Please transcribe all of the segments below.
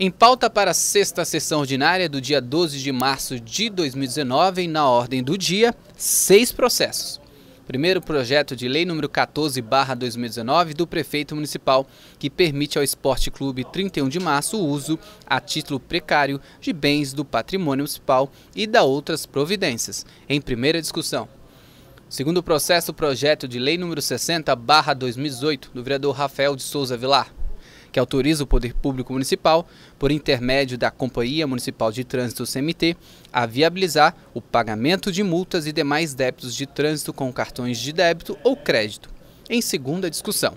Em pauta para a sexta sessão ordinária do dia 12 de março de 2019, na ordem do dia, seis processos. Primeiro projeto de lei número 14/2019 do prefeito municipal que permite ao Esporte Clube 31 de março o uso a título precário de bens do patrimônio municipal e da outras providências. Em primeira discussão, Segundo processo, projeto de lei número 60/2018 do vereador Rafael de Souza Vilar que autoriza o Poder Público Municipal, por intermédio da Companhia Municipal de Trânsito CMT, a viabilizar o pagamento de multas e demais débitos de trânsito com cartões de débito ou crédito, em segunda discussão.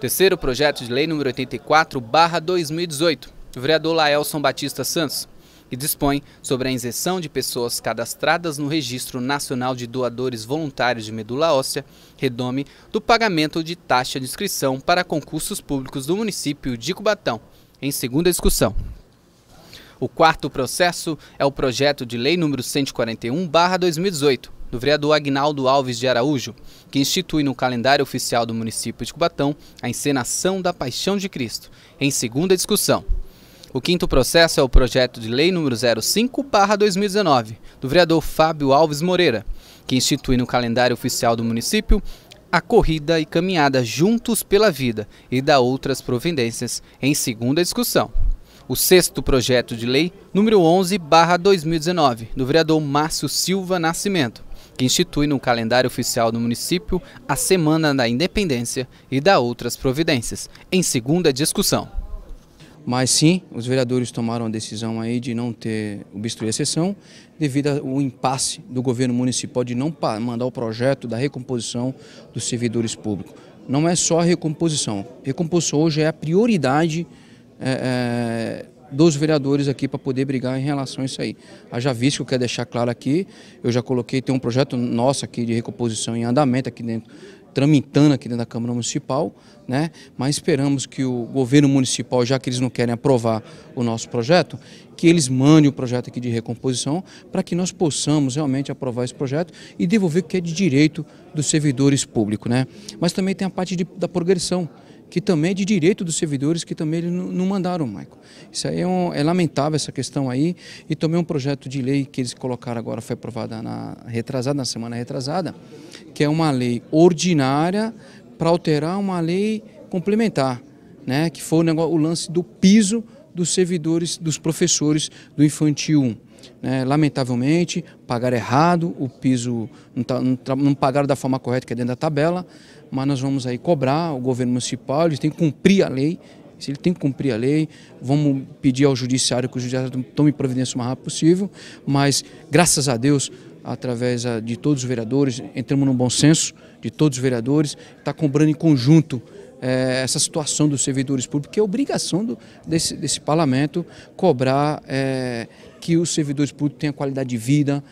Terceiro projeto de lei número 84, 2018, vereador Laelson Batista Santos que dispõe sobre a isenção de pessoas cadastradas no Registro Nacional de Doadores Voluntários de Medula Óssea, redome, do pagamento de taxa de inscrição para concursos públicos do município de Cubatão, em segunda discussão. O quarto processo é o projeto de lei número 141/2018 do vereador Agnaldo Alves de Araújo, que institui no calendário oficial do município de Cubatão a encenação da Paixão de Cristo, em segunda discussão. O quinto processo é o projeto de lei número 05/2019 do vereador Fábio Alves Moreira, que institui no calendário oficial do município a corrida e caminhada Juntos pela Vida e dá outras providências em segunda discussão. O sexto projeto de lei, número 11/2019, do vereador Márcio Silva Nascimento, que institui no calendário oficial do município a Semana da Independência e dá outras providências, em segunda discussão. Mas sim, os vereadores tomaram a decisão aí de não ter obstruir a sessão devido ao impasse do governo municipal de não mandar o projeto da recomposição dos servidores públicos. Não é só a recomposição. Recomposição hoje é a prioridade é, é, dos vereadores aqui para poder brigar em relação a isso aí. Haja visto que eu quero deixar claro aqui, eu já coloquei, tem um projeto nosso aqui de recomposição em andamento aqui dentro tramitando aqui dentro da Câmara Municipal, né? mas esperamos que o governo municipal, já que eles não querem aprovar o nosso projeto, que eles mandem o projeto aqui de recomposição para que nós possamos realmente aprovar esse projeto e devolver o que é de direito dos servidores públicos. Né? Mas também tem a parte de, da progressão que também é de direito dos servidores, que também eles não mandaram, Maico. Isso aí é, um, é, lamentável essa questão aí, e também um projeto de lei que eles colocaram agora, foi aprovada na retrasada, na semana retrasada, que é uma lei ordinária para alterar uma lei complementar, né, que foi o, negócio, o lance do piso dos servidores, dos professores do infantil 1 né, lamentavelmente, pagaram errado, o piso não, tá, não, não, pagaram da forma correta que é dentro da tabela, mas nós vamos aí cobrar o governo municipal, eles têm que cumprir a lei, se ele tem que cumprir a lei, vamos pedir ao judiciário que o judiciário tome providência o mais rápido possível, mas graças a Deus, através ah, de todos os vereadores, entramos no bom senso de todos os vereadores, está cobrando em conjunto é, essa situação dos servidores públicos, que é obrigação do, desse, desse parlamento cobrar é, que os servidores públicos tenham qualidade de vida.